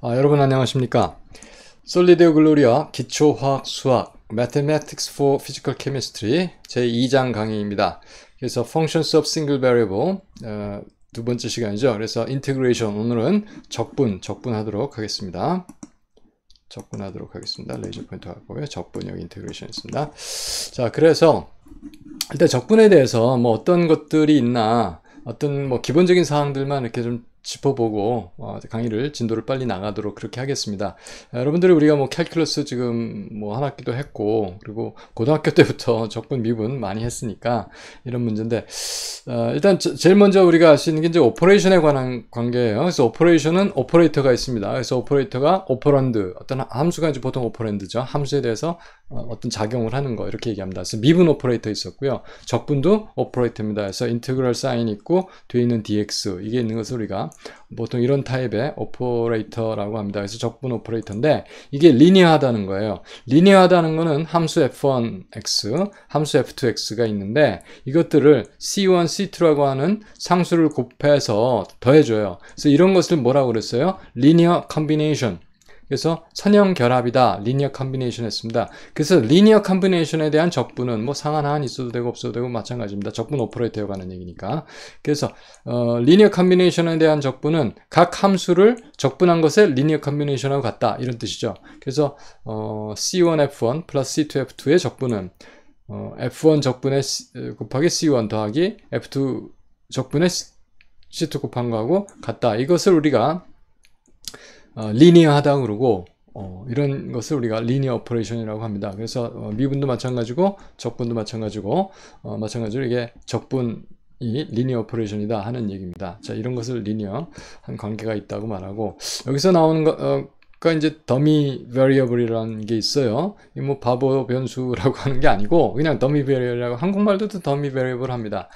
아, 여러분 안녕하십니까 솔리데 글로리아 기초화학 수학 Mathematics for Physical Chemistry 제2장 강의입니다 그래서 Functions of Single Variable 어, 두 번째 시간이죠 그래서 Integration 오늘은 적분 적분하도록 하겠습니다 적분하도록 하겠습니다 레이저 포인터 갖고요 적분 여기 인테그레이션 있습니다 자 그래서 일단 적분에 대해서 뭐 어떤 것들이 있나 어떤 뭐 기본적인 사항들만 이렇게 좀 짚어보고 어, 강의를 진도를 빨리 나가도록 그렇게 하겠습니다. 여러분들이 우리가 뭐 캘큘러스 지금 뭐 한 학기도 했고 그리고 고등학교 때부터 적분 미분 많이 했으니까 이런 문제인데 아, 일단 저, 제일 먼저 우리가 아시는게 이제 오퍼레이션에 관한 관계예요. 그래서 오퍼레이션은 오퍼레이터가 있습니다. 그래서 오퍼레이터가 오퍼런드 어떤 함수가 이제 보통 오퍼랜드죠 함수에 대해서 어, 어떤 작용을 하는 거 이렇게 얘기합니다. 그래서 미분 오퍼레이터 있었고요. 적분도 오퍼레이터입니다. 그래서 인테그럴 사인 있고 뒤에 있는 dx 이게 있는 것을 우리가 보통 이런 타입의 오퍼레이터라고 합니다. 그래서 적분 오퍼레이터인데 이게 리니어하다는 거예요. 리니어하다는 거는 함수 f1x, 함수 f2x가 있는데 이것들을 c1, c2라고 하는 상수를 곱해서 더해줘요. 그래서 이런 것을 뭐라고 그랬어요? 리니어 컨비네이션 그래서 선형 결합이다. 리니어 컨비네이션 했습니다. 그래서 리니어 컨비네이션에 대한 적분은 뭐 상한 한 있어도 되고 없어도 되고 마찬가지입니다. 적분 오퍼레이터에 들어가는 얘기니까. 그래서 어, 리니어 컨비네이션에 대한 적분은 각 함수를 적분한 것에 리니어 컨비네이션하고 같다. 이런 뜻이죠. 그래서 어, C1F1 플러스 C2F2의 적분은 어, F1 적분의 C, 곱하기 C1 더하기 F2 적분의 C2 곱한 거하고 같다. 이것을 우리가 어, 리니어하다 그러고 어, 이런 것을 우리가 리니어 오퍼레이션이라고 합니다. 그래서 어, 미분도 마찬가지고 적분도 마찬가지고 어, 마찬가지로 이게 적분이 리니어 오퍼레이션이다 하는 얘기입니다. 자 이런 것을 리니어한 관계가 있다고 말하고 여기서 나오는 거 어, 그니까 이제 더미 variable이라는 게 있어요. 이 뭐 바보 변수라고 하는 게 아니고 그냥 더미 variable이라고 한국말도 또 더미 variable 합니다.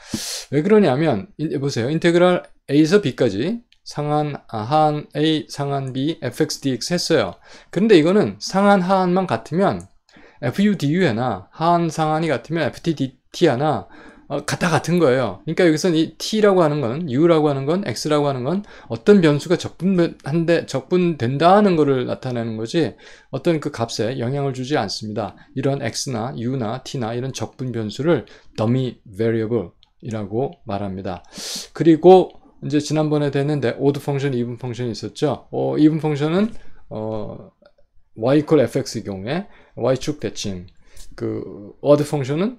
왜 그러냐면 보세요. 인테그랄 a에서 b까지 상한 아, 하한 A, 상한 B, FX, DX 했어요. 근데 이거는 상한 하한만 같으면 FU, DU나 하한 상한이 같으면 FT, DT나 어, 같다 같은 거예요. 그러니까 여기서는 이 T라고 하는 건, U라고 하는 건, X라고 하는 건 어떤 변수가 적분한데 적분된다 는 거를 나타내는 거지 어떤 그 값에 영향을 주지 않습니다. 이런 X나 U나 T나 이런 적분 변수를 dummy variable이라고 말합니다. 그리고 이제 지난번에 됐는데 오드 펑션, 이분 펑션이 있었죠. 어, 이분 펑션은 어, y equal fx의 경우에 y축 대칭 그 오드 펑션은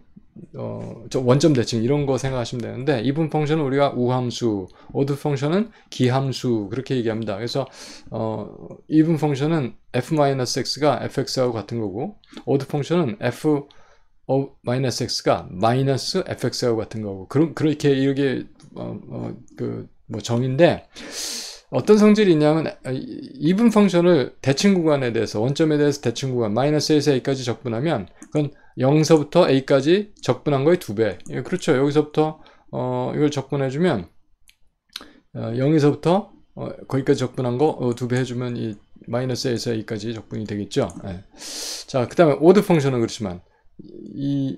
어, 저 원점 대칭 이런 거 생각하시면 되는데 이분 펑션은 우리가 우함수, 오드 펑션은 기함수 그렇게 얘기합니다. 그래서 어, 이분 펑션은 f-x가 fx하고 같은 거고 오드 펑션은 f 마 x가 마이너스 fx하고 같은 거고 그럼 그렇게 이렇게 어, 어, 그, 뭐 정인데 어떤 성질이 있냐면 이분 펑션을 대칭 구간에 대해서 원점에 대해서 대칭 구간 마이너스 에서 a까지 적분하면 그건 0서부터 a까지 적분한 거의 두배 예, 그렇죠 여기서부터 어, 이걸 적분해 주면 어, 0에서부터 어, 거기까지 적분한 거두배 어, 해주면 이 마이너스 에서 a까지 적분이 되겠죠 예. 자그 다음에 오드 펑션은 그렇지만 이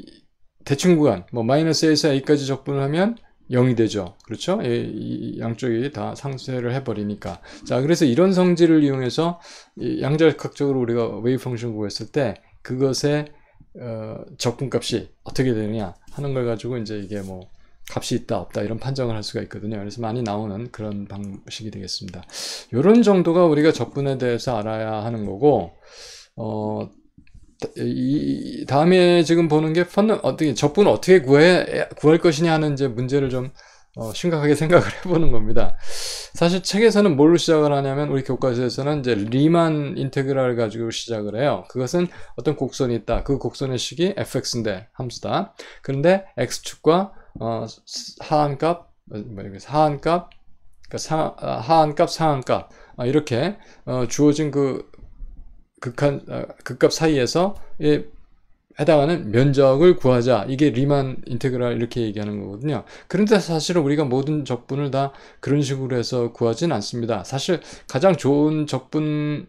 대칭 구간 뭐 마이너스 에서 a까지 적분을 하면 0이 되죠. 그렇죠? 예, 양쪽이 다 상쇄를 해버리니까. 자, 그래서 이런 성질을 이용해서 양자역학적으로 우리가 웨이 펑션 구했을 때 그것의 어, 적분값이 어떻게 되느냐 하는 걸 가지고 이제 이게 뭐 값이 있다 없다 이런 판정을 할 수가 있거든요. 그래서 많이 나오는 그런 방식이 되겠습니다. 이런 정도가 우리가 적분에 대해서 알아야 하는 거고 어, 이 다음에 지금 보는 게 펀드 어떻게 적분 어떻게 구해 구할 것이냐 하는 이제 문제를 좀 어, 심각하게 생각을 해보는 겁니다. 사실 책에서는 뭘로 시작을 하냐면 우리 교과서에서는 이제 리만 인테그랄 가지고 시작을 해요. 그것은 어떤 곡선이 있다. 그 곡선의 식이 fx인데 함수다. 그런데 x축과 어, 하한값, 뭐 하한값, 그러니까 아, 하한값, 상한값 어, 이렇게 어, 주어진 그 극한 아, 극값 사이에서 해당하는 면적을 구하자 이게 리만 인테그랄 이렇게 얘기하는 거거든요 그런데 사실은 우리가 모든 적분을 다 그런 식으로 해서 구하진 않습니다 사실 가장 좋은 적분이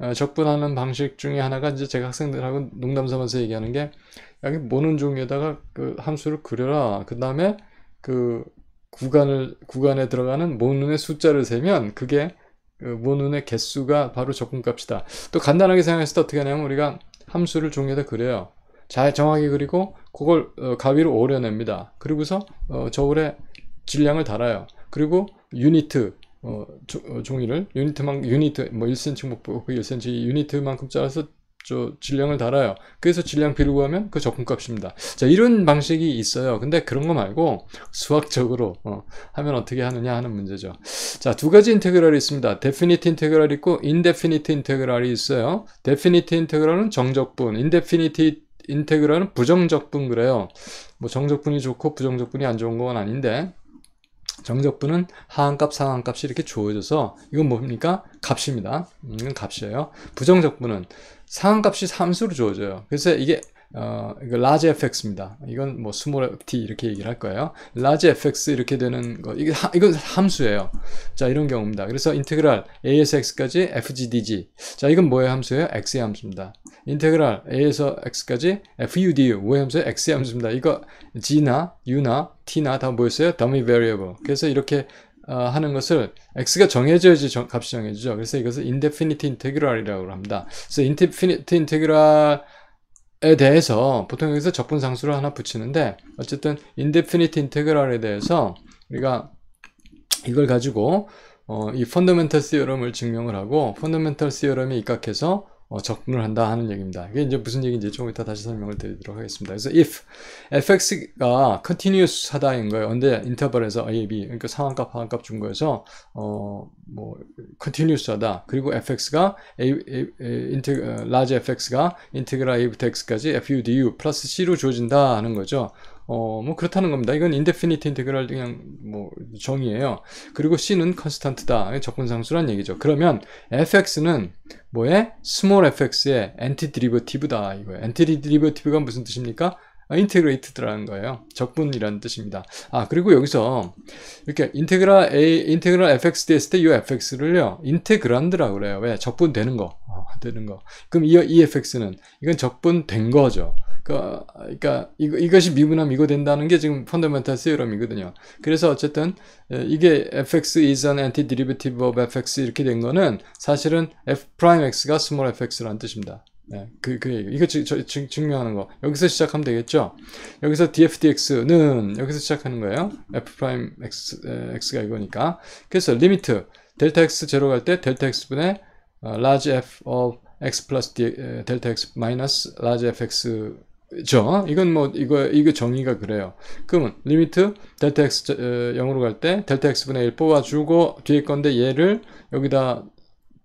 어, 적분하는 방식 중에 하나가 이제 제가 학생들하고 농담 삼아서 얘기하는 게 여기 모는 종에다가 이그 함수를 그려라 그 다음에 그 구간을 구간에 들어가는 모눈의 숫자를 세면 그게 모눈의 그 개수가 바로 적분값이다. 또 간단하게 생각했을 어떻게 하냐면 우리가 함수를 종에다 그려요. 잘 정확히 그리고 그걸 어, 가위로 오려냅니다. 그리고서 어, 저울에 질량을 달아요. 그리고 유니트 어, 조, 어, 종이를 유니트만 유니트 뭐 1cm 목 1cm 유니트만큼 잘서 저 질량을 달아요. 그래서 질량비를 구하면 그 적분값입니다. 자 이런 방식이 있어요. 근데 그런 거 말고 수학적으로 어, 하면 어떻게 하느냐 하는 문제죠. 자 두 가지 인테그럴이 있습니다. 데피니트 인테그럴 있고 인데피니트 인테그럴이 있어요. 데피니트 인테그럴은 정적분, 인데피니트 인테그럴은 부정적분 그래요. 뭐 정적분이 좋고 부정적분이 안 좋은 건 아닌데 정적분은 하한값, 상한값이 이렇게 주어져서 이건 뭡니까? 값입니다. 음, 이건 값이에요. 부정적분은 상한값이 함수로 주어져요. 그래서 이게 어, 이거 large fx입니다. 이건 뭐 small t 이렇게 얘기를 할 거예요. large fx 이렇게 되는 거, 이게 하, 이건 함수예요. 자, 이런 경우입니다. 그래서 인테그랄 a에서 x까지 fgdg. 자, 이건 뭐의 함수예요? x의 함수입니다. 인테그랄 a에서 x까지 fudu, 뭐의 함수예요? x의 함수입니다. 이거 g나 u나 t나 다 뭐였어요? dummy variable. 그래서 이렇게 하는 것을 x가 정해져야지 정, 값이 정해지죠. 그래서 이것을 indefinite integral이라고 합니다. 그래서 indefinite integral에 대해서 보통 여기서 적분 상수를 하나 붙이는데 어쨌든 indefinite integral에 대해서 우리가 이걸 가지고 어, 이 fundamental theorem을 증명을 하고 fundamental theorem이 입각해서 어, 접근을 한다 하는 얘기입니다. 이게 이제 무슨 얘기인지 조금 이따 다시 설명을 드리도록 하겠습니다. 그래서 if fx가 continuous 하다인 거예요. 근데 인터벌에서 a, b 그러니까 상한값, 하한값 준 거에서 어뭐 continuous 하다. 그리고 fx가 a, a, a 인테, 어, large fx가 integral a 부터 x까지 fu du 플러스 c로 주어진다 하는 거죠. 어, 뭐 그렇다는 겁니다. 이건 인데피니트 인테그럴 그냥 뭐 정의예요. 그리고 c는 컨스탄트다. 적분상수란 얘기죠. 그러면 fx는 뭐에 스몰 fx의 엔티 드리버티브다 이거예요. 엔티 드리버티브가 무슨 뜻입니까? i n 인테그레이트드라는 거예요. 적분이라는 뜻입니다. 아, 그리고 여기서 이렇게 인테그라 A, 인테그라 fx ds 때이 fx를요, i n t e g r a 란드라고 그래요. 왜? 적분되는 거. 어, 되는 거. 그럼 이, 이 fx는, 이건 적분된 거죠. 그, 그러니까 이거, 이것이 미분함 이거 된다는 게 지금 펀더멘탈 세어럼이거든요. 그래서 어쨌든 예, 이게 fx is an antiderivative of fx 이렇게 된 거는 사실은 f'x가 small fx라는 뜻입니다. 네, 그, 그 얘기. 이거 지, 저, 증, 증명하는 거. 여기서 시작하면 되겠죠? 여기서 dfdx는 여기서 시작하는 거예요. f'x, x가 이거니까. 그래서 limit, delta x 제로 갈 때 delta x분의 어, large f of x plus delta x 마이너스 large fx 그죠? 이건 뭐 이거 이거 정의가 그래요. 그러면 리미트 델타 x 어, 0으로 갈 때 델타 x분의 1 뽑아주고 뒤에 건데 얘를 여기다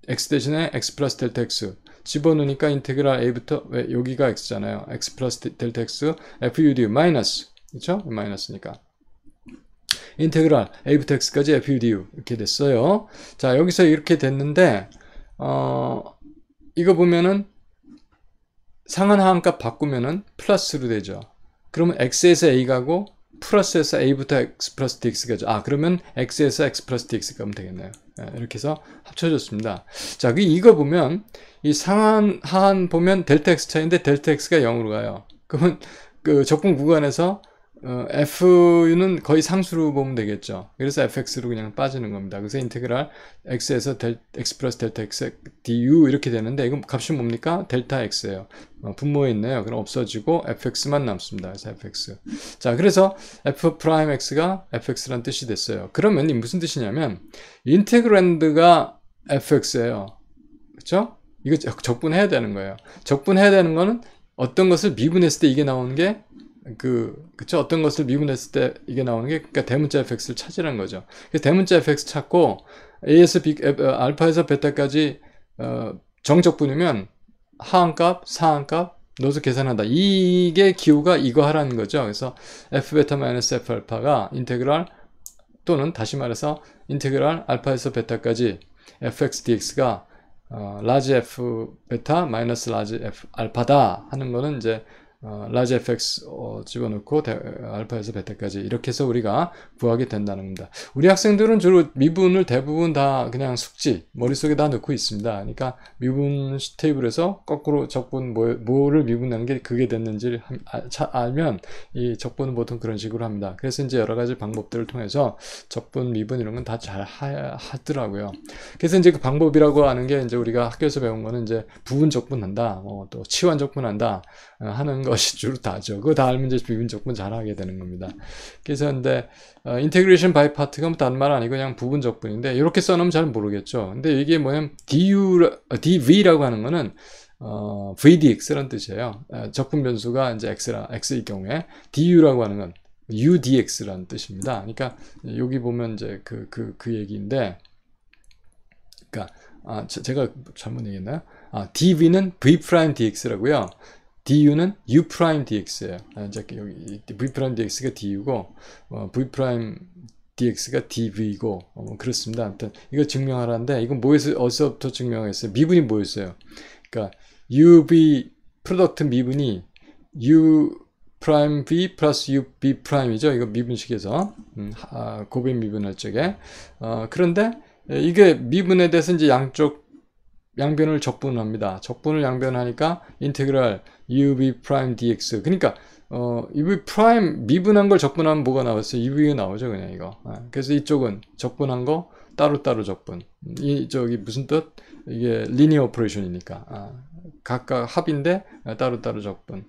x 대신에 x 플러스 델타 x 집어넣으니까 인테그랄 a부터 왜 여기가 x잖아요. x 플러스 델타 x fud 마이너스 그렇 마이너스니까 인테그랄 a부터 x까지 fudu 이렇게 됐어요. 자 여기서 이렇게 됐는데 어 이거 보면은 상한 하한값 바꾸면은 플러스로 되죠. 그러면 x에서 a 가고 플러스에서 a부터 x 플러스 dx 가죠. 아 그러면 x에서 x 플러스 dx 가면 되겠네요. 네, 이렇게 해서 합쳐졌습니다. 자, 그 이거 보면 이 상한 하한 보면 델타 x 차인데 델타 x가 0으로 가요. 그러면 그 적분 구간에서 어, fu는 거의 상수로 보면 되겠죠. 그래서 fx로 그냥 빠지는 겁니다. 그래서 인테그랄 x에서 델, x 플러스 델타 x du 이렇게 되는데 이건 값이 뭡니까? 델타 x예요. 어, 분모에 있네요. 그럼 없어지고 fx만 남습니다. 그래서 fx. 자, 그래서 f 프라임 x가 fx란 뜻이 됐어요. 그러면 이 무슨 뜻이냐면 인테그랜드가 fx예요. 그렇죠? 이거 적분해야 되는 거예요. 적분해야 되는 거는 어떤 것을 미분했을 때 이게 나오는 게그 그쵸 어떤 것을 미분했을 때 이게 나오는 게그니까 대문자 fx를 찾으라는 거죠. 그래서 대문자 fx 찾고 as 빅 어, 알파에서 베타까지 어, 정적분이면 하한값, 상한값 너도 계산한다. 이게 기호가 이거 하라는 거죠. 그래서 f 베타 마이너스 f 알파가 인테그랄 또는 다시 말해서 인테그랄 알파에서 베타까지 fx dx가 어, 라지 f 베타 마이너스 라지 f 알파다 하는 거는 이제 어, 라지 a r g e fx 어, 집어넣고 데, 알파에서 베타까지 이렇게 해서 우리가 구하게 된다는 겁니다. 우리 학생들은 주로 미분을 대부분 다 그냥 숙지 머릿속에 다 넣고 있습니다. 그러니까 미분 테이블에서 거꾸로 적분 뭐, 뭐를 미분한 게 그게 됐는지 아, 차, 알면 이 적분은 보통 그런 식으로 합니다. 그래서 이제 여러 가지 방법들을 통해서 적분 미분 이런 건 다 잘 하더라고요. 그래서 이제 그 방법이라고 하는 게 이제 우리가 학교에서 배운 거는 이제 부분 적분한다, 어, 또 치환 적분한다 어, 하는 것이 주로 다죠. 그다 알면 이제 부분 잘하게 되는 겁니다. 그래서 근데 어, 인테그레이션 바이 파트가 단말 아니고 그냥 부분 적분인데 이렇게 써놓으면 잘 모르겠죠. 근데 이게 뭐냐면 du, 어, dv라고 하는 거는 어, vdx라는 뜻이에요. 어, 적분 변수가 이제 x라 x일 경우에 du라고 하는 건 udx라는 뜻입니다. 그러니까 여기 보면 이제 그 그, 그 얘기인데, 그러니까 아, 제, 가 잘못 얘기했나요? 아, dv는 v' dx라고요. du는 u 프라임 dx예요. 이제 여기 v 프라임 dx가 du고 어, v 프라임 dx가 dv고 어, 뭐 그렇습니다. 아무튼 이거 증명하라는데 이건 뭐에서 어디서부터 증명했어요? 미분이 뭐였어요? 그러니까 uv 프로덕트 미분이 u 프라임 v 플러스 u b 프라임이죠. 이거 미분식에서 음, 아, 고배 미분할 적에 어, 그런데 이게 미분에 대해서 이제 양쪽 양변을 적분합니다. 적분을 양변하니까 인테그랄 UV 프라임 DX 그러니까 어, UV 프라임 미분한 걸 적분하면 뭐가 나왔어요? UV가 나오죠 그냥 이거 아, 그래서 이쪽은 적분한 거 따로따로 적분 이 저기 무슨 뜻? 이게 리니어 오퍼레이션이니까 아, 각각 합인데 따로따로 적분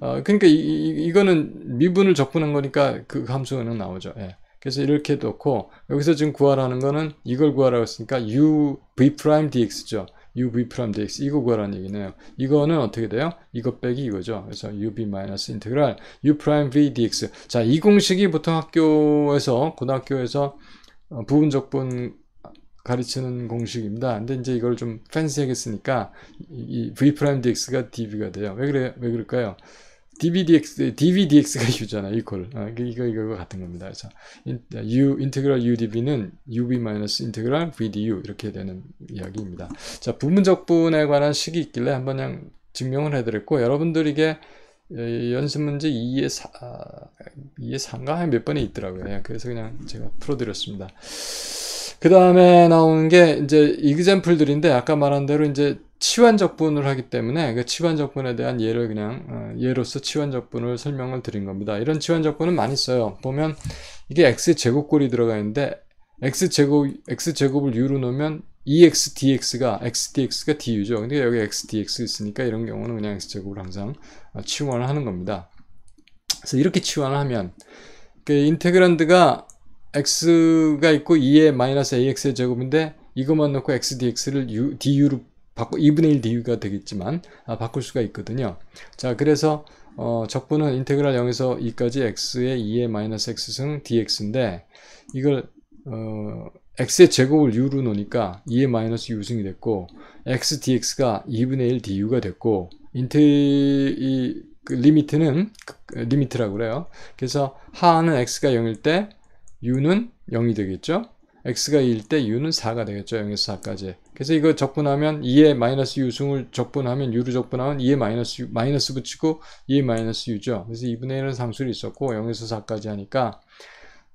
어, 그러니까 이, 이, 이거는 미분을 적분한 거니까 그 함수는 나오죠 예. 그래서 이렇게 놓고 여기서 지금 구하라는 거는 이걸 구하라고 했으니까 u v p r i dx죠 uv 프라임 dx 이거 구하라는 얘기네요. 이거는 어떻게 돼요? 이거 빼기 이거죠. 그래서 uv 마이너스 인테그랄 u 프라임 v dx. 자, 이 공식이 보통 학교에서 고등학교에서 어, 부분 적분 가르치는 공식입니다. 근데 이제 이걸 좀 팬시하게 쓰니까 이 v 프라임 dx가 d b 가 돼요. 왜 그래? 요왜 그럴까요? DBDX, DVDX가 U잖아, equal. 아, 이거, 이거, 이거 같은 겁니다. 자, U, 인테그랄 UDV는 UV 마이너스 인테그랄 VDU 이렇게 되는 이야기입니다. 자, 부분적분에 관한 식이 있길래 한번 그냥 증명을 해드렸고, 여러분들이 게 연습문제 2의 4, 2의 아, 3가 몇 번에 있더라고요. 예, 그래서 그냥 제가 풀어드렸습니다. 그 다음에 나오는 게 이제 이그젠플들인데 아까 말한 대로 이제 치환적분을 하기 때문에 그 치환적분에 대한 예를 그냥 어, 예로서 치환적분을 설명을 드린 겁니다. 이런 치환적분은 많이 써요. 보면 이게 x 제곱꼴이 들어가 있는데 x 제곱 x 제곱을 u로 놓으면 ex dx가 x dx가 du죠. 근데 여기 x dx 있으니까 이런 경우는 그냥 x 제곱을 항상 어, 치환을 하는 겁니다. 그래서 이렇게 치환을 하면 그 인테그란드가 x가 있고 2의 마이너스 ax의 제곱인데 이것만 놓고 x dx를 u, du로 바꾸 2분의 1dU가 되겠지만 아, 바꿀 수가 있거든요. 자 그래서 어, 적분은 인테그랄 0에서 2까지 x의 2의 마이너스 x승 dx인데 이걸 어, x의 제곱을 u로 놓으니까 2의 마이너스 u승이 됐고 x dx가 2분의 1 du가 됐고 인테 이그 리미트는 그, 그, 리미트라고 그래요. 그래서 하하는 x가 0일 때 u는 0이 되겠죠. x가 2일 때 u는 4가 되겠죠. 0에서 4까지. 그래서 이거 적분하면 2에 마이너스 유승을 적분하면 유로 적분하면 2에 마이너스 u, 마이너스 붙이고 2에 마이너스 유죠 그래서 2분의 1은 상수를 있었고 0에서 4까지 하니까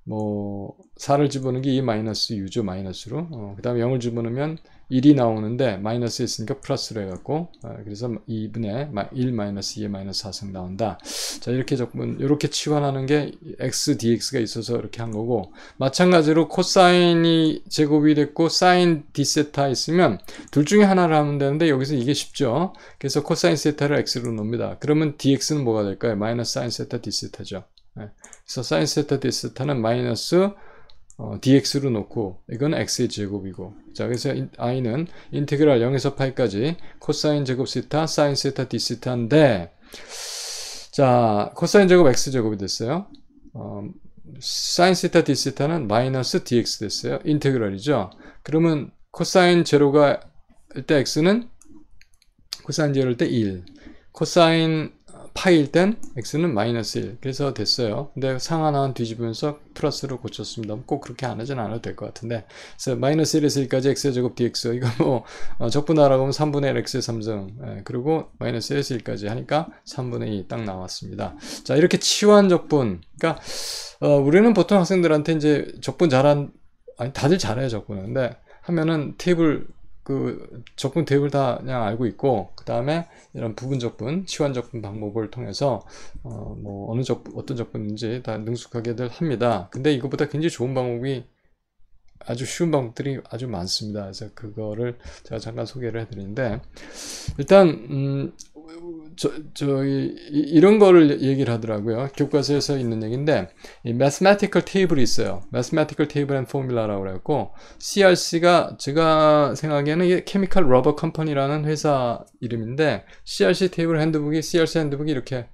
뭐 4를 집어넣은 게2 마이너스 유죠 마이너스로. 어, 그 다음에 0을 집어넣으면 1이 나오는데 마이너스 있으니까 플러스로 해갖고 아, 그래서 2분의 1 마이너스 2의 마이너스 4승 나온다. 자 이렇게 적분 이렇게 치환하는 게 x dx가 있어서 이렇게 한 거고 마찬가지로 코사인이 제곱이 됐고 사인 d 세타 있으면 둘 중에 하나를 하면 되는데 여기서 이게 쉽죠. 그래서 코사인 세타를 x로 놓습니다. 그러면 dx는 뭐가 될까요? 마이너스 사인 세타 d 세타죠. 네. 그래서 사인 세타 d 세타는 마이너스 어, dx로 놓고 이건 x의 제곱이고 자 그래서 인, i는 인테그랄 0에서 파이까지 코사인 제곱 시타 사인 시타 d 시타인데 자 코사인 제곱 x 제곱이 됐어요 어, 사인 시타 d 시타는 마이너스 dx 됐어요 인테그랄이죠 그러면 코사인 제로가 일때 x는 코사인 제로일 때1 코사인 파일 땐 x는 마이너스 1 그래서 됐어요 근데 상 하나 뒤집으면서 플러스로 고쳤습니다 꼭 그렇게 안 하진 않아도 될 것 같은데 그래서 마이너스 1에서 1까지 x의 제곱 dx 이거 뭐 어, 적분하라고 하면 3분의 1 x의 3승 예, 그리고 마이너스 1에서 1까지 하니까 3분의 2 딱 나왔습니다 자 이렇게 치환 적분 그러니까 어, 우리는 보통 학생들한테 이제 적분 잘한 아니 다들 잘해요 적분은 근데 하면은 테이블 그 적분 대입을 다 그냥 알고 있고 그 다음에 이런 부분 적분, 치환 적분 방법을 통해서 어 뭐 어느 적 어떤 적분인지 다 능숙하게들 합니다. 근데 이것보다 굉장히 좋은 방법이 아주 쉬운 방법들이 아주 많습니다. 그래서 그거를 제가 잠깐 소개를 해드리는데 일단 음 저, 저기 이런 거를 얘기를 하더라고요. 교과서에서 있는 얘기인데 이 mathematical table이 있어요. mathematical table and formula라고 그랬고 CRC가 제가 생각에는 이게 Chemical Rubber Company라는 회사 이름인데 CRC 테이블 핸드북이 CRC 핸드북이 이렇게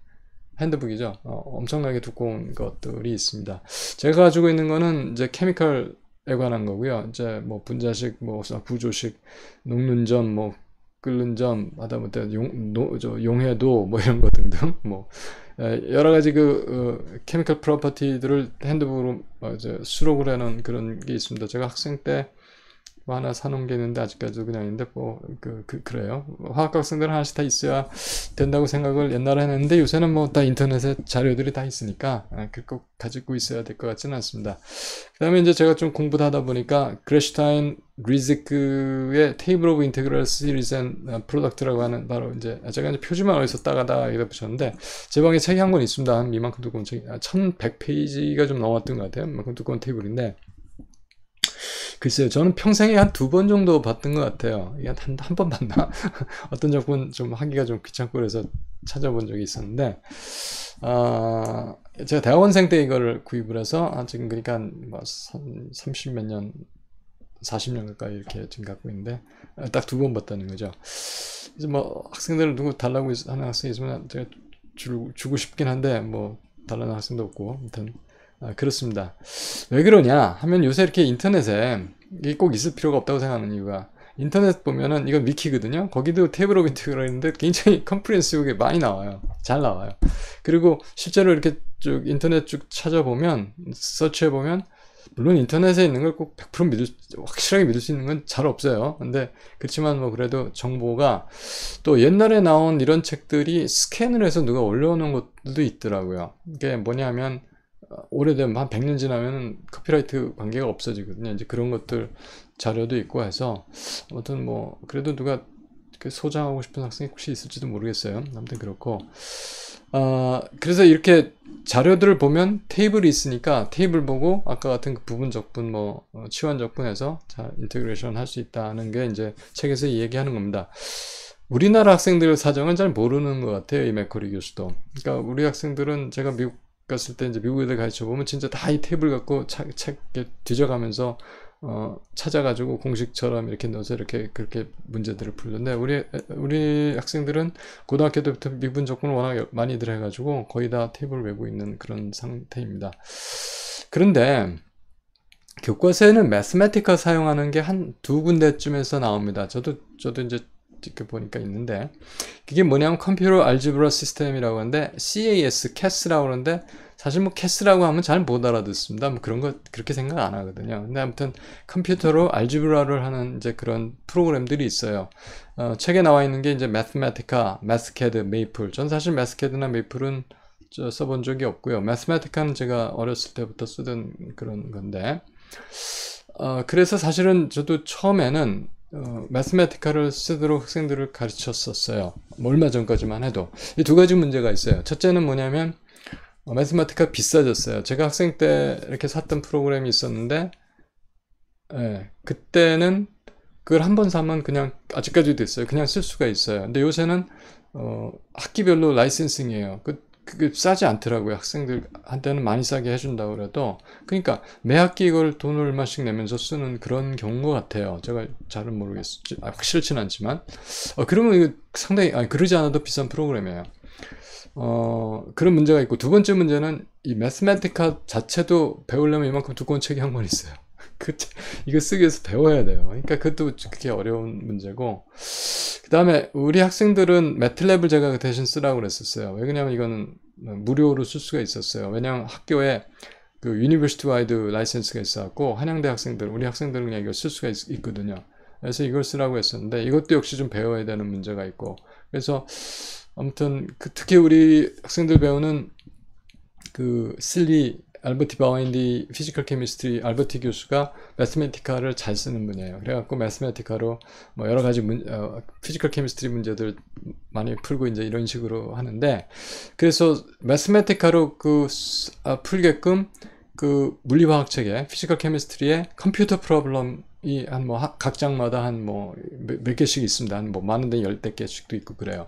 핸드북이죠. 어, 엄청나게 두꺼운 것들이 있습니다. 제가 가지고 있는 거는 이제 케미컬에 관한 거고요. 이제 뭐 분자식, 뭐 구조식, 녹는점, 뭐 끓는 점, 하다못해 용, 노, 저, 용해도 뭐 이런 거 등등 뭐 여러 가지 그 어, 케미컬 프로퍼티들을 핸드북으로 어, 수록을 하는 그런 게 있습니다. 제가 학생 때뭐 하나 사놓은 게 있는데 아직까지도 그냥 있는데 뭐 그, 그, 그래요 화학학생들은 하나씩 다 있어야 된다고 생각을 옛날에 했는데 요새는 뭐 다 인터넷에 자료들이 다 있으니까 아, 그꼭 가지고 있어야 될 것 같지는 않습니다 그 다음에 이제 제가 좀공부도 하다 보니까 그레슈타인 리즈크의 테이블 오브 인테그럴 시리즈 앤 어, 프로덕트라고 하는 바로 이제 아, 제가 이제 표지만 어디서 따가다 이렇게 붙였는데 제 방에 책이 한 권 있습니다 한 이만큼 두꺼운 책이 1100페이지가 아, 좀 넘었던 것 같아요 이만큼 두꺼운 테이블인데 글쎄요, 저는 평생에 한 두 번 정도 봤던 것 같아요. 한한 예, 번 봤나? 어떤 작품 좀 하기가 좀 귀찮고 그래서 찾아본 적이 있었는데, 아, 제가 대학원생 때 이거를 구입을 해서 아, 지금 그러니까 뭐30 몇 년, 40년 가까이 이렇게 지금 갖고 있는데 아, 딱두 번 봤다는 거죠. 이제 뭐 학생들을 누구 달라고 하는 학생이 있으면 제가 주, 주고 싶긴 한데 뭐 달라는 학생도 없고 아무튼 아, 그렇습니다. 왜 그러냐 하면 요새 이렇게 인터넷에 이게 꼭 있을 필요가 없다고 생각하는 이유가 인터넷 보면은 이건 미키거든요 거기도 테이블 오 인트그럴 있는데 굉장히 컴프리스 요게 많이 나와요 잘 나와요 그리고 실제로 이렇게 쭉 인터넷 쭉 찾아보면 서치해보면 물론 인터넷에 있는 걸 꼭 100% 믿을 확실하게 믿을 수 있는 건 잘 없어요 근데 그렇지만 뭐 그래도 정보가 또 옛날에 나온 이런 책들이 스캔을 해서 누가 올려놓은 것도 있더라고요 이게 뭐냐면 오래되면 한 100년 지나면 커피라이트 관계가 없어지거든요. 이제 그런 것들 자료도 있고 해서 아무튼 뭐 그래도 누가 소장하고 싶은 학생이 혹시 있을지도 모르겠어요. 아무튼 그렇고 어, 그래서 이렇게 자료들을 보면 테이블이 있으니까 테이블 보고 아까 같은 그 부분 적분 뭐 어, 치환 적분해서자 인테그레이션 할 수 있다는 게 이제 책에서 얘기하는 겁니다. 우리나라 학생들 사정은 잘 모르는 것 같아요. 이 맥커리 교수도. 그러니까 우리 학생들은 제가 미국 갔을 때 이제 미국에다 가르쳐 보면 진짜 다이 탭을 갖고 책, 책 뒤져가면서 어, 찾아가지고 공식처럼 이렇게 넣어서 이렇게 그렇게 문제들을 풀는데 우리 우리 학생들은 고등학교 때부터 미분 접근을 워낙 많이 들어가지고 거의 다 탭을 외고 있는 그런 상태입니다. 그런데 교과서에는 매스매티카 사용하는 게 한 두 군데쯤에서 나옵니다. 저도 저도 이제 이렇게 보니까 있는데 그게 뭐냐면 컴퓨터 알지브라 시스템이라고 하는데 CAS, CAS라고 하는데 사실 뭐 CAS라고 하면 잘 못 알아듣습니다. 뭐 그런 거 그렇게 생각 안 하거든요. 근데 아무튼 컴퓨터로 알지브라를 하는 이제 그런 프로그램들이 있어요. 어, 책에 나와 있는 게 이제 Mathematica, Mathcad, Maple. 전 사실 Mathcad나 Maple은 써본 적이 없고요. Mathematica는 제가 어렸을 때부터 쓰던 그런 건데 어, 그래서 사실은 저도 처음에는 어, 마스메티카를 쓰도록 학생들을 가르쳤었어요. 뭐 얼마 전까지만 해도. 이 두 가지 문제가 있어요. 첫째는 뭐냐면, 어, 마스마티카 비싸졌어요. 제가 학생 때 이렇게 샀던 프로그램이 있었는데, 예, 그때는 그걸 한번 사면 그냥, 아직까지도 있어요. 그냥 쓸 수가 있어요. 근데 요새는, 어, 학기별로 라이센싱이에요. 그 그게 싸지 않더라고요. 학생들한테는 많이 싸게 해준다 고 그래도. 그러니까 매 학기 이걸 돈을 얼마씩 내면서 쓰는 그런 경우 같아요. 제가 잘은 모르겠어요. 아, 확실치 않지만. 어, 그러면 이거 상당히, 아니, 그러지 않아도 비싼 프로그램이에요. 어, 그런 문제가 있고, 두 번째 문제는 이 매스매티카 자체도 배우려면 이만큼 두꺼운 책이 한 권 있어요. 그 이거 쓰기 위해서 배워야 돼요. 그러니까 그것도 그렇게 어려운 문제고 그 다음에 우리 학생들은 매트랩을 제가 그 대신 쓰라고 그랬었어요. 왜 그러냐면 이거는 무료로 쓸 수가 있었어요. 왜냐하면 학교에 그 유니버시티 와이드 라이센스가 있어갖고 한양대 학생들, 우리 학생들은 그냥 이거쓸 수가 있, 거든요 그래서 이걸 쓰라고 했었는데 이것도 역시 좀 배워야 되는 문제가 있고 그래서 아무튼 그 특히 우리 학생들 배우는 그 실리 알버티 바와인디 피지컬 케미스트리 알버티 교수가 매스메티카를 잘 쓰는 분이에요. 그래갖고 매스메티카로 뭐 여러 가지 문, 어, 피지컬 케미스트리 문제들 많이 풀고 이제 이런 식으로 하는데 그래서 매스메티카로 그 아, 풀게끔 그 물리화학 책에 피지컬 케미스트리에 컴퓨터 프로블럼 이한 뭐 각 장마다 한 뭐 몇 개씩 있습니다. 한 뭐 많은데 열댓 개씩도 있고 그래요.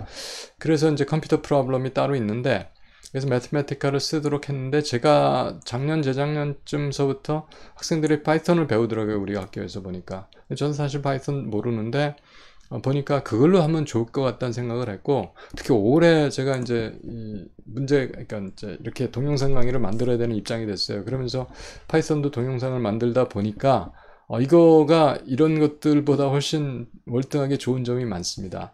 그래서 이제 컴퓨터 프로블럼이 따로 있는데 그래서 매트매티카를 쓰도록 했는데 제가 작년 재작년쯤서부터 학생들이 파이썬을 배우더라고요 우리 학교에서 보니까 저는 사실 파이썬 모르는데 어, 보니까 그걸로 하면 좋을 것 같다는 생각을 했고 특히 올해 제가 이제 이 문제 그러니까 이제 이렇게 동영상 강의를 만들어야 되는 입장이 됐어요 그러면서 파이썬도 동영상을 만들다 보니까 어, 이거가 이런 것들보다 훨씬 월등하게 좋은 점이 많습니다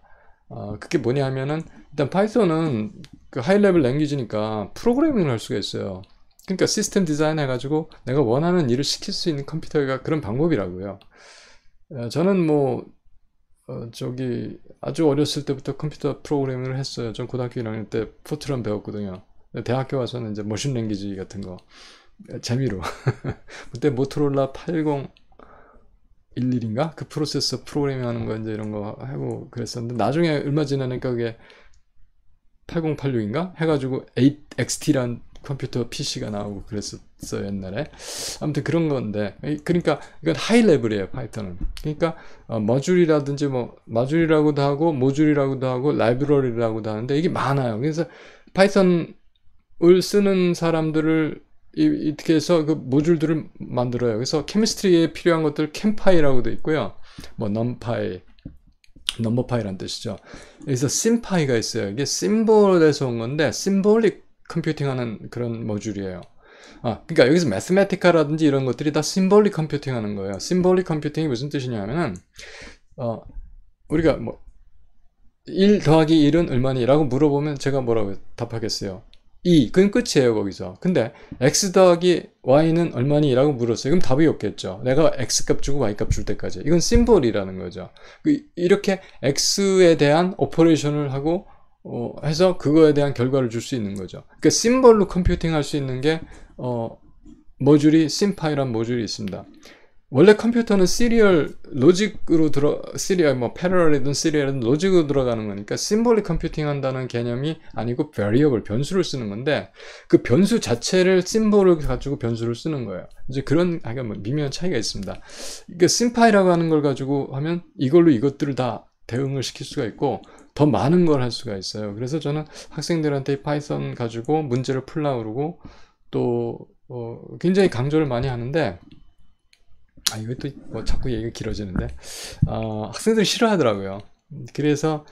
어, 그게 뭐냐 하면은 일단 파이썬은 그 하이레벨 랭귀지니까 프로그래밍을 할 수가 있어요. 그러니까 시스템 디자인 해가지고 내가 원하는 일을 시킬 수 있는 컴퓨터가 그런 방법이라고요. 어, 저는 뭐 어, 저기 아주 어렸을 때부터 컴퓨터 프로그래밍을 했어요. 전 고등학교 1학년 때 포트런 배웠거든요. 대학교 와서는 이제 머신 랭귀지 같은 거 재미로 그때 모토로라 80 일일인가? 그 프로세서 프로그래밍 하는 거 이제 이런 거 하고 그랬었는데 나중에 얼마 지나니까 그게 8086인가? 해가지고 8XT란 컴퓨터 PC가 나오고 그랬었어요 옛날에 아무튼 그런 건데 그러니까 이건 하이 레벨이에요 파이터는 그러니까 어, 머줄이라든지 뭐 머줄이라고도 하고 모줄이라고도 하고 라이브러리라고도 하는데 이게 많아요 그래서 파이썬을 쓰는 사람들을 이렇게 해서 그 모듈들을 만들어요. 그래서 케미스트리에 필요한 것들 캠파이라고 도 있고요. 뭐 넘파이, 넘버파이란 뜻이죠. 여기서 심파이가 있어요. 이게 심볼에서 온 건데 심볼릭 컴퓨팅하는 그런 모듈이에요. 아, 그러니까 여기서 매스메티카라든지 이런 것들이 다 심볼릭 컴퓨팅하는 거예요. 심볼릭 컴퓨팅이 무슨 뜻이냐면은 어, 우리가 뭐1 더하기 1은 얼마니? 라고 물어보면 제가 뭐라고 답하겠어요? 2그건 끝이에요 거기서 근데 x 더하기 y는 얼마니? 라고 물었어요 그럼 답이 없겠죠 내가 x값 주고 y값 줄 때까지 이건 심볼이라는 거죠 그, 이렇게 x에 대한 오퍼레이션을 하고 어, 해서 그거에 대한 결과를 줄 수 있는 거죠 그러니까 심볼로 컴퓨팅 할 수 있는 게 어, 모듈이 심파이란 모듈이 있습니다 원래 컴퓨터는 시리얼 로직으로 들어 시리얼 뭐 패러럴이든 시리얼이든 로직으로 들어가는 거니까 심볼릭 컴퓨팅 한다는 개념이 아니고 variable 변수를 쓰는 건데 그 변수 자체를 심볼을 가지고 변수를 쓰는 거예요. 이제 그런 아간뭐 미묘한 차이가 있습니다. 그러니까 심파이라고 하는 걸 가지고 하면 이걸로 이것들을 다 대응을 시킬 수가 있고 더 많은 걸 할 수가 있어요. 그래서 저는 학생들한테 파이썬 가지고 문제를 풀라 그러고 또어 굉장히 강조를 많이 하는데 아 이거 또뭐 자꾸 얘기가 길어지는데 어, 학생들이 싫어하더라고요. 그래서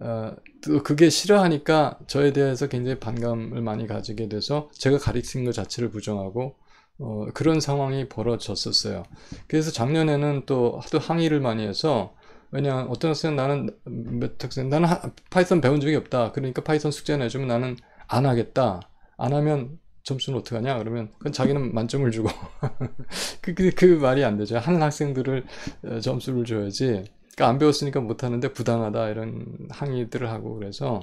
어, 또 그게 싫어하니까 저에 대해서 굉장히 반감을 많이 가지게 돼서 제가 가르친 것 자체를 부정하고 어, 그런 상황이 벌어졌었어요. 그래서 작년에는 또 하도 항의를 많이 해서 왜냐 어떤 학생 은 나는 몇 학생 나는 파이썬 배운 적이 없다. 그러니까 파이썬 숙제 내주면 나는 안 하겠다. 안 하면 점수는 어떻게 하냐 그러면 그건 자기는 만점을 주고 그, 그, 그 말이 안 되죠 하는 학생들을 어, 점수를 줘야지 그러니까 안 배웠으니까 못하는데 부당하다 이런 항의들을 하고 그래서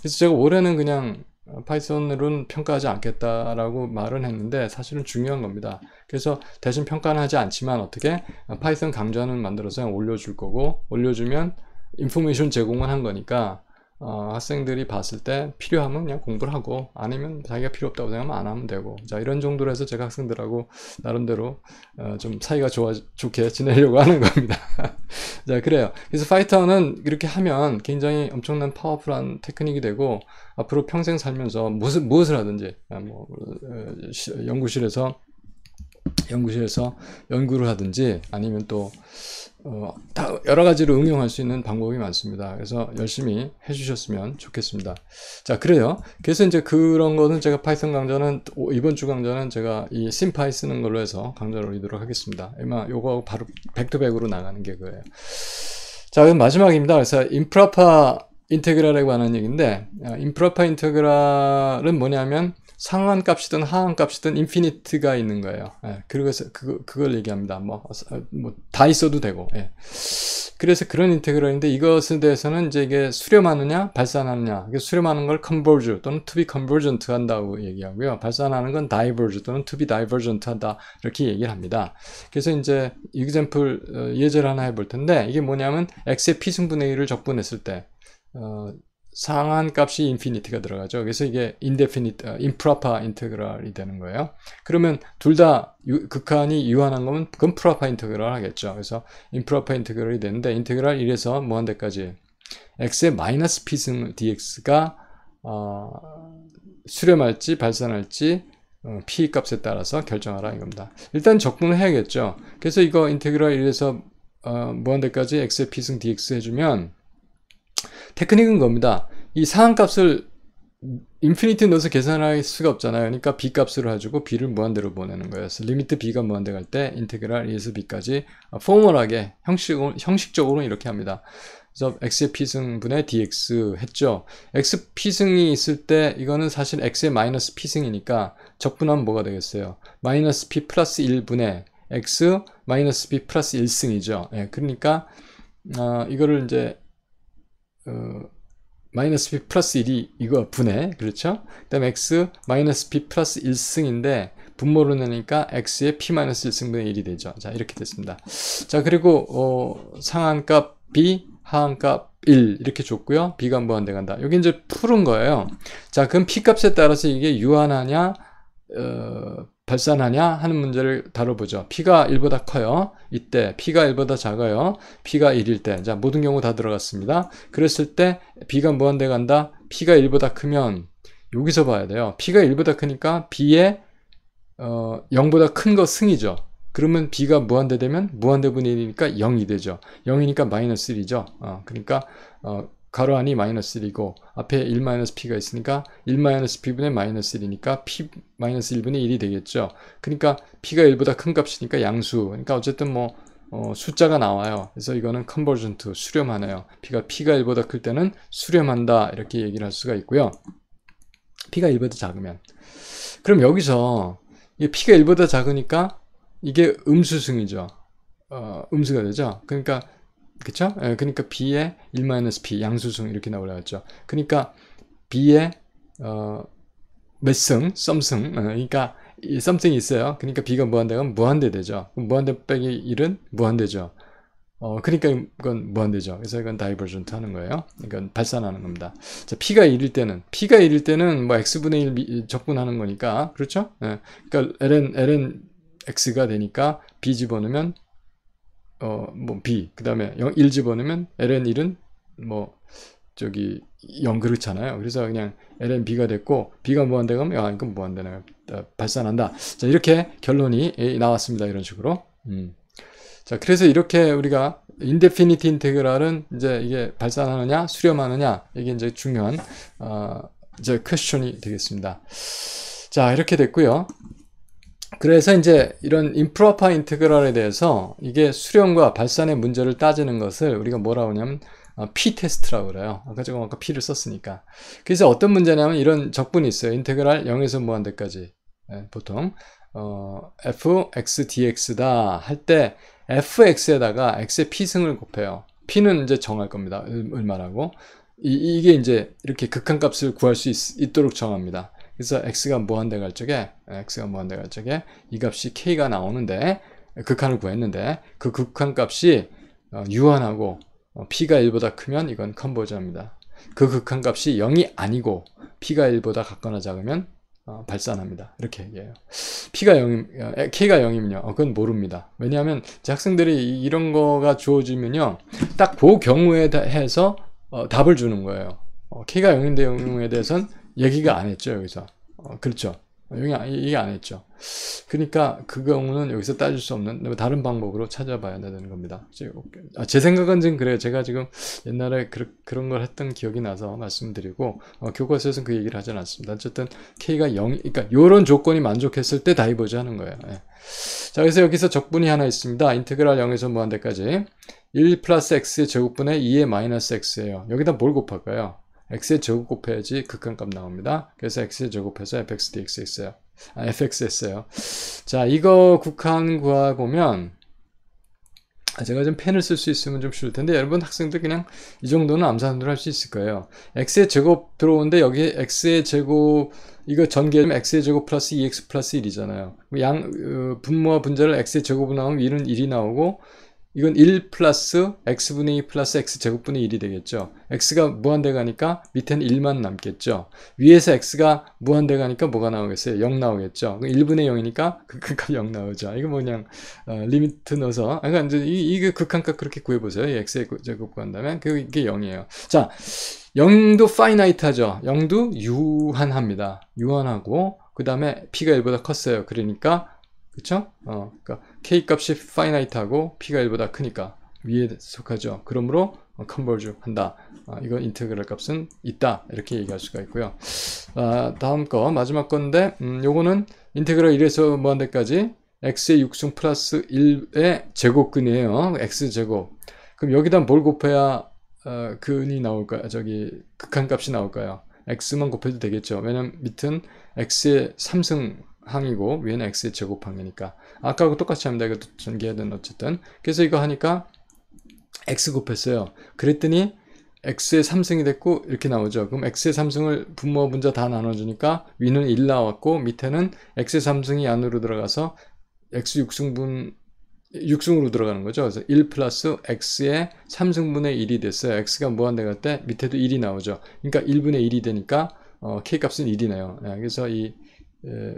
그래서 제가 올해는 그냥 파이썬으로는 평가하지 않겠다라고 말은 했는데 사실은 중요한 겁니다. 그래서 대신 평가는 하지 않지만 어떻게 파이썬 강좌는 만들어서 올려줄 거고 올려주면 인포메이션 제공은 한 거니까 어, 학생들이 봤을 때 필요하면 그냥 공부를 하고 아니면 자기가 필요 없다고 생각하면 안 하면 되고 자 이런 정도로 해서 제가 학생들하고 나름대로 어, 좀 사이가 좋아 좋게 지내려고 하는 겁니다 자 그래요 그래서 파이터는 이렇게 하면 굉장히 엄청난 파워풀한 테크닉이 되고 앞으로 평생 살면서 무슨 무엇을 하든지 어, 뭐 어, 연구실에서 연구실에서 연구를 하든지 아니면 또 어, 다 여러 가지로 응용할 수 있는 방법이 많습니다. 그래서 열심히 해주셨으면 좋겠습니다. 자, 그래요. 그래서 이제 그런 거는 제가 파이썬 강좌는 이번 주 강좌는 제가 이 심파이 쓰는 걸로 해서 강좌를 올리도록 하겠습니다. 아마 요거 바로 백투백으로 나가는 게 그거예요. 자, 그럼 마지막입니다. 그래서 인프라파 인테그랄에 관한 얘기인데 아, 인프라파 인테그랄은 뭐냐면 상한 값이든 하한 값이든 인피니트가 있는 거예요. 예, 그래서 그, 그걸 얘기합니다. 뭐, 어, 뭐, 다 있어도 되고. 예. 그래서 그런 인테그럴인데 이것에 대해서는 이제 이게 수렴하느냐, 발산하느냐. 수렴하는 걸 converge 또는 to be convergent 한다고 얘기하고요. 발산하는 건 diverge 또는 to be divergent 한다. 이렇게 얘기를 합니다. 그래서 이제 example 어, 예제를 하나 해볼 텐데 이게 뭐냐면 x의 피승분의 1을 적분했을 때 어, 상한값이 인피니티가 들어가죠. 그래서 이게 indefinite, uh, improper integral이 되는 거예요. 그러면 둘 다 극한이 유한한 거면 그건 proper integral 하겠죠. 그래서 improper integral이 되는데 integral 1에서 무한대까지 x의 마이너스 p 승 dx가 어, 수렴할지 발산할지 어, p 값에 따라서 결정하라 이겁니다. 일단 적분을 해야겠죠. 그래서 이거 인테그럴 1에서 어, 무한대까지 x의 p승 dx 해주면 테크닉은 겁니다. 이 상한값을 인피니트 넣어서 계산할 수가 없잖아요. 그러니까 b 값을 가지고 b를 무한대로 보내는 거예요. 그래서 리미트 b가 무한대 갈때 인테그랄 e에서 b까지 포멀하게 형식, 형식적으로 이렇게 합니다. 그래서 x의 p승분의 dx 했죠. x p승이 있을 때 이거는 사실 x의 마이너스 p승이니까 적분하면 뭐가 되겠어요? 마이너스 p 플러스 1분의 x 마이너스 b 플러스 1승이죠. 예, 그러니까 어, 이거를 이제 어, 마이너스 p 플러스 1이 이거 분해 그렇죠? 그 다음에 x 마이너스 p 플러스 1승인데 분모로 내니까 x의 p 마이너스 1승분의 1이 되죠. 자 이렇게 됐습니다. 자 그리고 어, 상한값 b 하한값 1 이렇게 줬고요. b가 무한 뭐 돼간다. 여기 이제 푸른 거예요. 자 그럼 p 값에 따라서 이게 유한하냐 어, 발산하냐 하는 문제를 다뤄보죠. P가 1보다 커요. 이때 P가 1보다 작아요. P가 1일 때. 자, 모든 경우 다 들어갔습니다. 그랬을 때 B가 무한대 간다. P가 1보다 크면 여기서 봐야 돼요. P가 1보다 크니까 B의 어, 0보다 큰 거 승이죠. 그러면 B가 무한대 되면 무한대분의 1이니까 0이 되죠. 0이니까 마이너스 1이죠. 어, 그러니까 어, 가로 안이 마이너스 1이고 앞에 1-p가 마이너스 있으니까 1-p분의 마이너스 마이너스 1이니까 p 마이너스 1분의 1이 되겠죠. 그러니까 p가 1보다 큰 값이니까 양수. 그러니까 어쨌든 뭐 어, 숫자가 나와요. 그래서 이거는 컨버전트 수렴하네요. p가 p가 1보다 클 때는 수렴한다 이렇게 얘기를 할 수가 있고요. p가 1보다 작으면 그럼 여기서 이게 p가 1보다 작으니까 이게 음수승이죠. 어, 음수가 되죠. 그러니까 그쵸? 예, 그니까 B에 1-P 양수승 이렇게 나올라왔죠 그니까 B에 어, 몇승? 썸승 어, 그니까이 썸씽이 있어요. 그니까 B가 무한대면 뭐 무한대 되죠. 무한대 빼기 1은 무한대죠. 어, 그니까 이건 무한대죠. 그래서 이건 다이버전트 하는 거예요. 이건 발산하는 겁니다. 자, P가 1일 때는, P가 1일 때는 뭐 X분의 1 적분하는 거니까, 그렇죠? 예. 그니까 LN, LN X가 되니까 B 집어넣으면 어, 뭐 b 그 다음에 1 집어넣으면 ln 1은 뭐 저기 0 그렇잖아요. 그래서 그냥 ln b가 됐고 b가 뭐한다대 가면 아 이건 뭐한대나 아, 발산한다. 자 이렇게 결론이 예, 나왔습니다. 이런 식으로. 음. 자 그래서 이렇게 우리가 인데피니티 인테그랄은 이제 이게 발산하느냐 수렴하느냐 이게 이제 중요한 어, 이제 퀘스천이 되겠습니다. 자 이렇게 됐고요. 그래서 이제 이런 인프라파 인테그럴에 대해서 이게 수렴과 발산의 문제를 따지는 것을 우리가 뭐라고 하냐면 어, P 테스트라고 그래요. 아까 제가 아까 P를 썼으니까. 그래서 어떤 문제냐면 이런 적분이 있어요. 인테그랄 0에서 무한대까지 네, 보통 어, f(x, dx)다 할 때 f(x)에다가 x의 p승을 곱해요. p는 이제 정할 겁니다. 얼마라고? 이, 게 이제 이렇게 극한값을 구할 수 있, 도록 정합니다. 그래서 x가 무한대 갈 적에 예, x가 무한대 갈 적에 이 값이 k가 나오는데 극한을 예, 그 구했는데 그 극한 값이 어, 유한하고 어, p가 1보다 크면 이건 컨버전입니다. 그 극한 값이 0이 아니고 p가 1보다 같거나 작으면 어, 발산합니다. 이렇게 얘기해요. P가 0, 어, K가 0이면요. 어, 그건 모릅니다. 왜냐하면 학생들이 이런 거가 주어지면요. 딱 그 경우에 해서 어, 답을 주는 거예요. K가 0인 데0에 대해서는 얘기가 안 했죠, 여기서. 어, 그렇죠. 여기, 이게 안 했죠. 그러니까 그 경우는 여기서 따질 수 없는 뭐 다른 방법으로 찾아봐야 되는 겁니다. 아, 제 생각은 지금 그래요. 제가 지금 옛날에 그, 런걸 했던 기억이 나서 말씀드리고 어, 교과서에서는 그 얘기를 하지 않습니다. 았 어쨌든 K가 0, 그러니까 이런 조건이 만족했을 때 다이버즈 하는 거예요. 예. 자, 그래서 여기서 적분이 하나 있습니다. 인테그랄 0에서 무한대까지 1 플러스 x의 제곱분의 2의 마이너스 x예요. 여기다 뭘 곱할까요? x의 제곱 곱해야지 극한값 나옵니다. 그래서 x의 제곱해서 fx dx 했어요. 아, fx 했어요. 자, 이거 국한 구하보면 아, 제가 좀 펜을 쓸 수 있으면 좀 쉬울 텐데 여러분 학생들 그냥 이 정도는 암산으로 할 수 있을 거예요. x의 제곱 들어오는데 여기 x의 제곱 이거 전개하면 x의 제곱 플러스 2x e 플러스 1이잖아요. 양 어, 분모와 분자를 x의 제곱으로 나오면 1은 1이 나오고 이건 1 플러스 x분의 2 플러스 x제곱분의 1이 되겠죠. x가 무한대 가니까 밑에는 1만 남겠죠. 위에서 x가 무한대 가니까 뭐가 나오겠어요? 0 나오겠죠. 1분의 0이니까 극한값 0 나오죠. 이거 뭐냥 어, 리미트 넣어서 아, 그러니까 이제 이, 이게 극한값 그렇게 구해보세요. x x제곱 구한 다면 그게 0이에요. 자 0도 파이나이트하죠. 0도 유한합니다. 유한하고 그 다음에 p가 1보다 컸어요. 그러니까 그쵸? 어, 그러니까 K값이 파이나이트하고 P가 1보다 크니까 위에 속하죠. 그러므로 c o n v 컨버주 한다. 아, 이건 integral 값은 있다. 이렇게 얘기할 수가 있고요. 아, 다음 거 마지막 건데 음, 요거는 integral 1에서 무한대까지 x의 6승 플러스 1의 제곱근이에요. x제곱. 그럼 여기다 뭘 곱해야 어, 근이 나올까요? 아, 저기 극한값이 나올까요? x만 곱해도 되겠죠. 왜냐면 밑은 x의 3승 항이고 위에는 x의 제곱항이니까 아까하고 똑같이 합니다. 이것도 전개해든 어쨌든 그래서 이거 하니까 x 곱했어요. 그랬더니 x의 3승이 됐고 이렇게 나오죠. 그럼 x의 3승을 분모 분자 다 나눠주니까 위는 1 나왔고 밑에는 x의 3승이 안으로 들어가서 x 6승분 6승으로 들어가는 거죠. 그래서 1 플러스 x의 3승분의 1이 됐어요. x가 무한대갈 뭐 때 밑에도 1이 나오죠. 그러니까 1분의 1이 되니까 어, k값은 1이네요. 네, 그래서 이 에,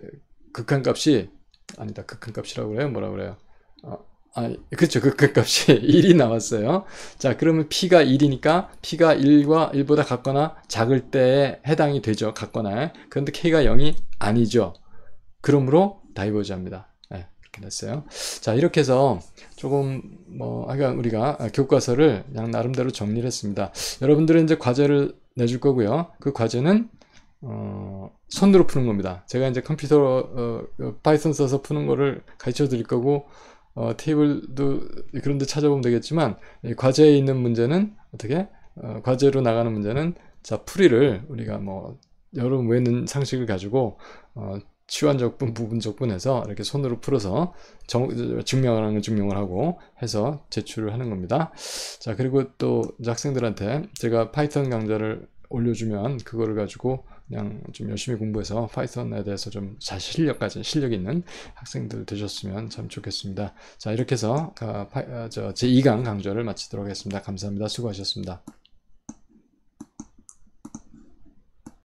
극한값이 아니다 극한값이라고 그래요 뭐라 그래요 어, 아, 그렇죠 극한값이 1이 나왔어요 자 그러면 p가 1이니까 p가 1과 1보다 같거나 작을 때에 해당이 되죠 같거나 그런데 k가 0이 아니죠 그러므로 다이버지합니다 네, 그렇게 됐어요 자 이렇게 해서 조금 뭐 하여간 우리가 교과서를 그냥 나름대로 정리를 했습니다 여러분들은 이제 과제를 내줄 거고요 그 과제는 어, 손으로 푸는 겁니다. 제가 이제 컴퓨터 어, 어, 파이썬 써서 푸는 거를 가르쳐 드릴 거고 어, 테이블도 그런데 찾아보면 되겠지만 과제에 있는 문제는 어떻게 어, 과제로 나가는 문제는 자 풀이를 우리가 뭐 여러 외는 상식을 가지고 어, 치환적분 부분적분해서 이렇게 손으로 풀어서 정, 증명하는 증명을 하고 해서 제출을 하는 겁니다. 자 그리고 또 학생들한테 제가 파이썬 강좌를 올려주면 그거를 가지고 그냥 좀 열심히 공부해서 파이썬에 대해서 좀잘 실력 가진 실력 있는 학생들 되셨으면 참 좋겠습니다. 자 이렇게 해서 어, 어, 제2강 강좌를 마치도록 하겠습니다. 감사합니다. 수고하셨습니다.